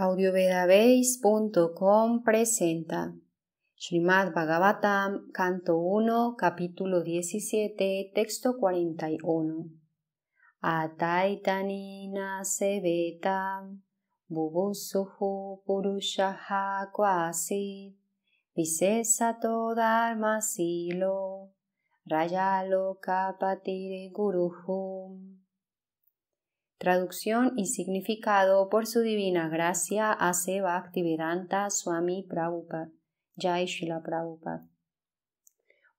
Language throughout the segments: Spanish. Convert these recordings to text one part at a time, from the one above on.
audiovedabase.com presenta Srimad Bhagavatam, canto 1, capítulo 17, texto 41. Ataitanina sevetam bubusuhu purushaha kwasi visesato dharmasilo rayaloka guruhum Traducción y significado por su divina gracia hace Seva Swami Prabhupada, Jai Shila Prabhupada.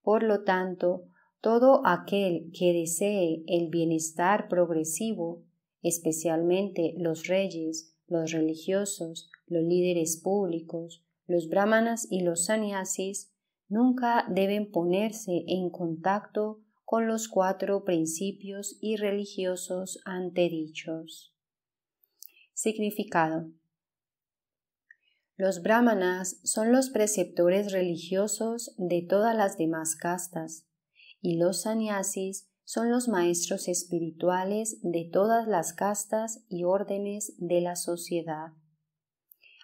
Por lo tanto, todo aquel que desee el bienestar progresivo, especialmente los reyes, los religiosos, los líderes públicos, los brahmanas y los sannyasis, nunca deben ponerse en contacto con los cuatro principios y religiosos antedichos. Significado. Los brahmanas son los preceptores religiosos de todas las demás castas y los sannyasis son los maestros espirituales de todas las castas y órdenes de la sociedad.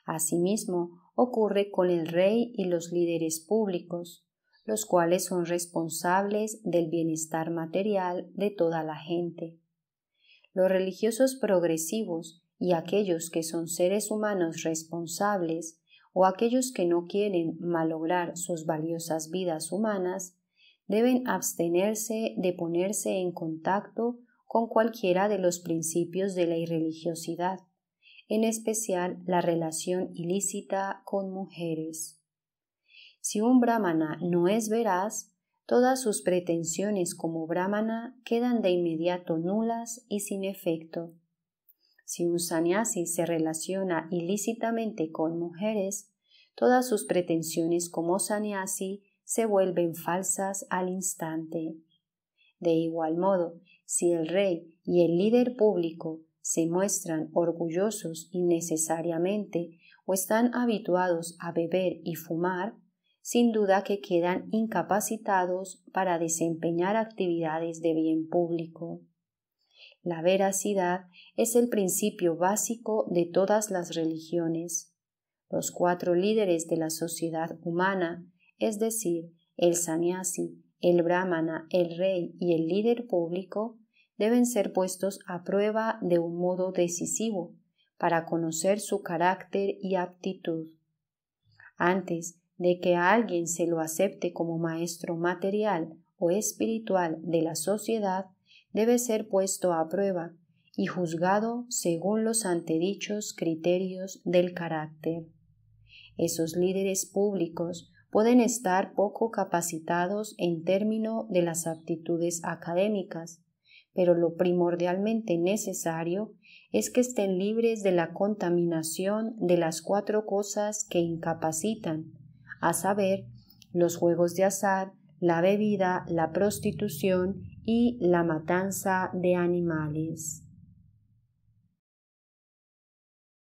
Asimismo, ocurre con el rey y los líderes públicos, los cuales son responsables del bienestar material de toda la gente. Los religiosos progresivos y aquellos que son seres humanos responsables o aquellos que no quieren malograr sus valiosas vidas humanas deben abstenerse de ponerse en contacto con cualquiera de los principios de la irreligiosidad, en especial la relación ilícita con mujeres. Si un brahmana no es veraz, todas sus pretensiones como brahmana quedan de inmediato nulas y sin efecto. Si un sanyasi se relaciona ilícitamente con mujeres, todas sus pretensiones como sannyasi se vuelven falsas al instante. De igual modo, si el rey y el líder público se muestran orgullosos innecesariamente o están habituados a beber y fumar, sin duda que quedan incapacitados para desempeñar actividades de bien público. La veracidad es el principio básico de todas las religiones. Los cuatro líderes de la sociedad humana, es decir, el sannyasi, el brahmana, el rey y el líder público, deben ser puestos a prueba de un modo decisivo para conocer su carácter y aptitud. Antes de que a alguien se lo acepte como maestro material o espiritual de la sociedad debe ser puesto a prueba y juzgado según los antedichos criterios del carácter. Esos líderes públicos pueden estar poco capacitados en término de las aptitudes académicas, pero lo primordialmente necesario es que estén libres de la contaminación de las cuatro cosas que incapacitan, a saber, los juegos de azar, la bebida, la prostitución y la matanza de animales.